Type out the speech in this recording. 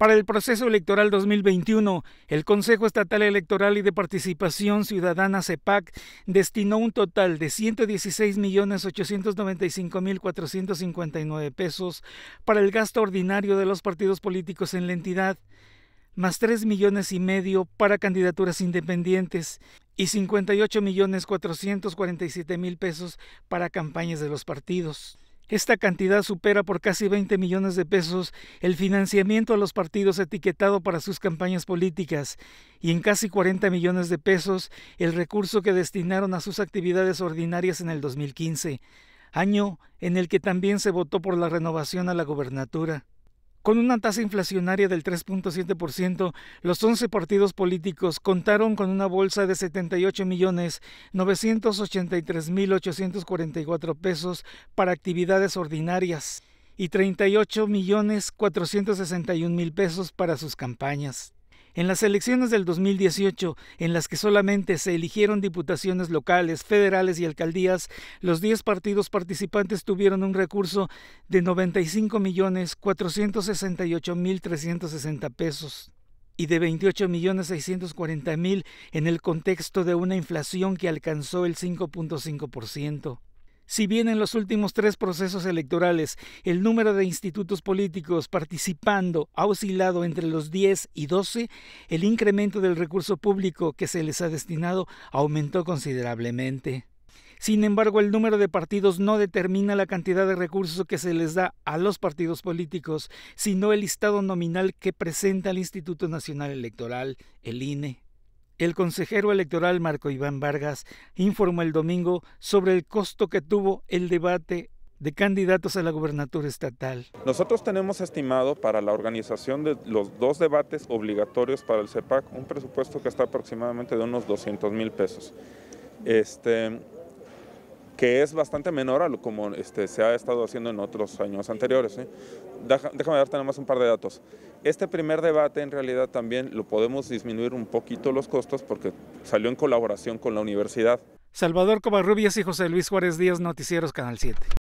Para el proceso electoral 2021, el Consejo Estatal Electoral y de Participación Ciudadana CEPAC destinó un total de 116.895.459 pesos para el gasto ordinario de los partidos políticos en la entidad, más 3 millones y medio para candidaturas independientes y 58.447.000 pesos para campañas de los partidos. Esta cantidad supera por casi 20 millones de pesos el financiamiento a los partidos etiquetado para sus campañas políticas y en casi 40 millones de pesos el recurso que destinaron a sus actividades ordinarias en el 2015, año en el que también se votó por la renovación a la gobernatura. Con una tasa inflacionaria del 3.7%, los 11 partidos políticos contaron con una bolsa de 78.983.844 pesos para actividades ordinarias y 38.461.000 pesos para sus campañas. En las elecciones del 2018, en las que solamente se eligieron diputaciones locales, federales y alcaldías, los 10 partidos participantes tuvieron un recurso de 95.468.360 pesos y de 28.640.000 en el contexto de una inflación que alcanzó el 5.5%. Si bien en los últimos tres procesos electorales el número de institutos políticos participando ha oscilado entre los 10 y 12, el incremento del recurso público que se les ha destinado aumentó considerablemente. Sin embargo, el número de partidos no determina la cantidad de recursos que se les da a los partidos políticos, sino el listado nominal que presenta el Instituto Nacional Electoral, el INE. El consejero electoral Marco Iván Vargas informó el domingo sobre el costo que tuvo el debate de candidatos a la gubernatura estatal. Nosotros tenemos estimado para la organización de los dos debates obligatorios para el CEPAC un presupuesto que está aproximadamente de unos 200 mil pesos. Este, que es bastante menor a lo como este, se ha estado haciendo en otros años anteriores. ¿eh? déjame darte nada más un par de datos. Este primer debate en realidad también lo podemos disminuir un poquito los costos porque salió en colaboración con la universidad. Salvador Covarrubias y José Luis Juárez Díaz, Noticieros Canal 7.